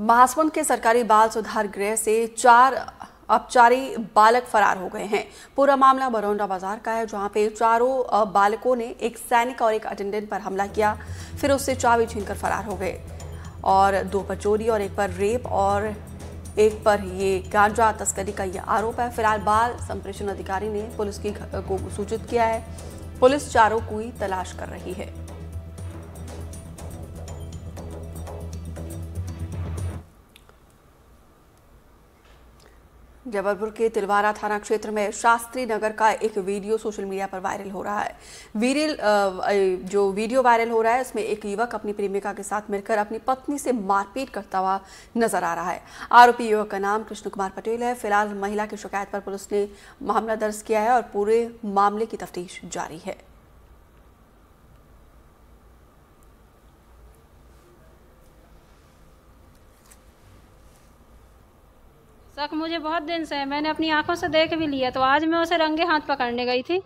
महासमुंद के सरकारी बाल सुधार गृह से चार अपचारी बालक फरार हो गए हैं पूरा मामला बरौंडा बाजार का है जहां पे चारों बालकों ने एक सैनिक और एक अटेंडेंट पर हमला किया फिर उससे चाबी छीनकर फरार हो गए और दो पर चोरी और एक पर रेप और एक पर ये गांजा तस्करी का ये आरोप है फिलहाल बाल संप्रेषण अधिकारी ने पुलिस की को सूचित किया है पुलिस चारों को ही तलाश कर रही है जबलपुर के तिलवारा थाना क्षेत्र में शास्त्री नगर का एक वीडियो सोशल मीडिया पर वायरल हो रहा है वीरल जो वीडियो वायरल हो रहा है उसमें एक युवक अपनी प्रेमिका के साथ मिलकर अपनी पत्नी से मारपीट करता हुआ नजर आ रहा है आरोपी युवक का नाम कृष्ण कुमार पटेल है फिलहाल महिला की शिकायत पर पुलिस ने मामला दर्ज किया है और पूरे मामले की तफ्तीश जारी है शक मुझे बहुत दिन से है मैंने अपनी आंखों से देख भी लिया तो आज मैं उसे रंगे हाथ पकड़ने गई थी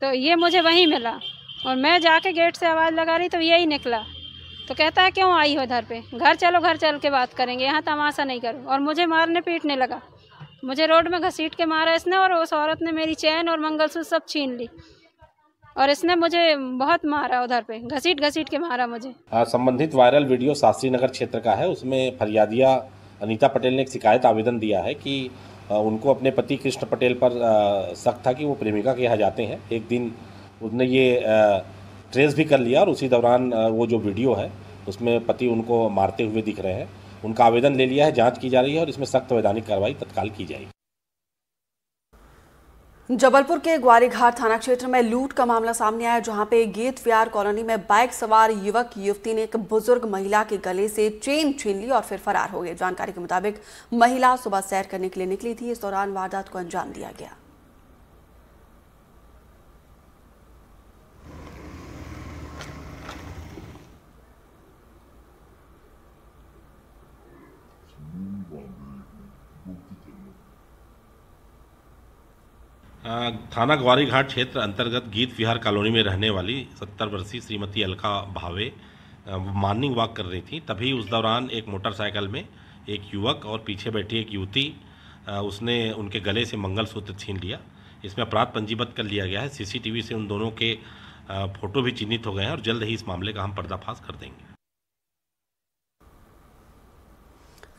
तो ये मुझे वहीं मिला और मैं जाके गेट से आवाज़ लगा रही तो यही निकला तो कहता है क्यों आई हो इधर पे घर चलो घर चल के बात करेंगे यहाँ तमाशा नहीं करो और मुझे मारने पीटने लगा मुझे रोड में घसीट के मारा इसने और उस औरत ने मेरी चैन और मंगलसूत्र सब छीन ली और इसने मुझे बहुत मारा उधर पे घसीट घसीट के मारा मुझे संबंधित वायरल वीडियो शास्त्री नगर क्षेत्र का है उसमें फरियादिया अनीता पटेल ने एक शिकायत आवेदन दिया है कि उनको अपने पति कृष्ण पटेल पर शक था कि वो प्रेमिका के यहाँ जाते हैं एक दिन उसने ये ट्रेस भी कर लिया और उसी दौरान वो जो वीडियो है उसमें पति उनको मारते हुए दिख रहे हैं उनका आवेदन ले लिया है जांच की जा रही है और इसमें सख्त वैधानिक कार्रवाई तत्काल की जाएगी जबलपुर के ग्वारीघाट थाना क्षेत्र में लूट का मामला सामने आया जहां पे गेत व्यार कॉलोनी में बाइक सवार युवक युवती ने एक बुजुर्ग महिला के गले से चेन छीन ली और फिर फरार हो गए जानकारी के मुताबिक महिला सुबह सैर करने के लिए निकली थी इस दौरान वारदात को अंजाम दिया गया थाना ग्वारी घाट क्षेत्र अंतर्गत गीत विहार कॉलोनी में रहने वाली सत्तर वर्षीय श्रीमती अलका भावे मॉर्निंग वॉक कर रही थी तभी उस दौरान एक मोटरसाइकिल में एक युवक और पीछे बैठी एक युवती उसने उनके गले से मंगलसूत्र छीन लिया इसमें अपराध पंजीबद्ध कर लिया गया है सीसीटीवी से उन दोनों के फ़ोटो भी चिन्हित हो गए हैं और जल्द ही इस मामले का हम पर्दाफाश कर देंगे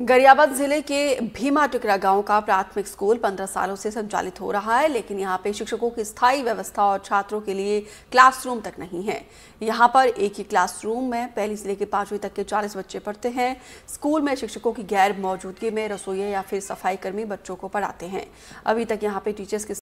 गरियाबंद जिले के भीमा टुकड़ा गांव का प्राथमिक स्कूल 15 सालों से संचालित हो रहा है लेकिन यहां पे शिक्षकों की स्थायी व्यवस्था और छात्रों के लिए क्लासरूम तक नहीं है यहां पर एक ही क्लासरूम में पहली से लेकर पांचवीं तक के 40 बच्चे पढ़ते हैं स्कूल में शिक्षकों की गैर मौजूदगी में रसोई या फिर सफाई बच्चों को पढ़ाते हैं अभी तक यहाँ पे टीचर्स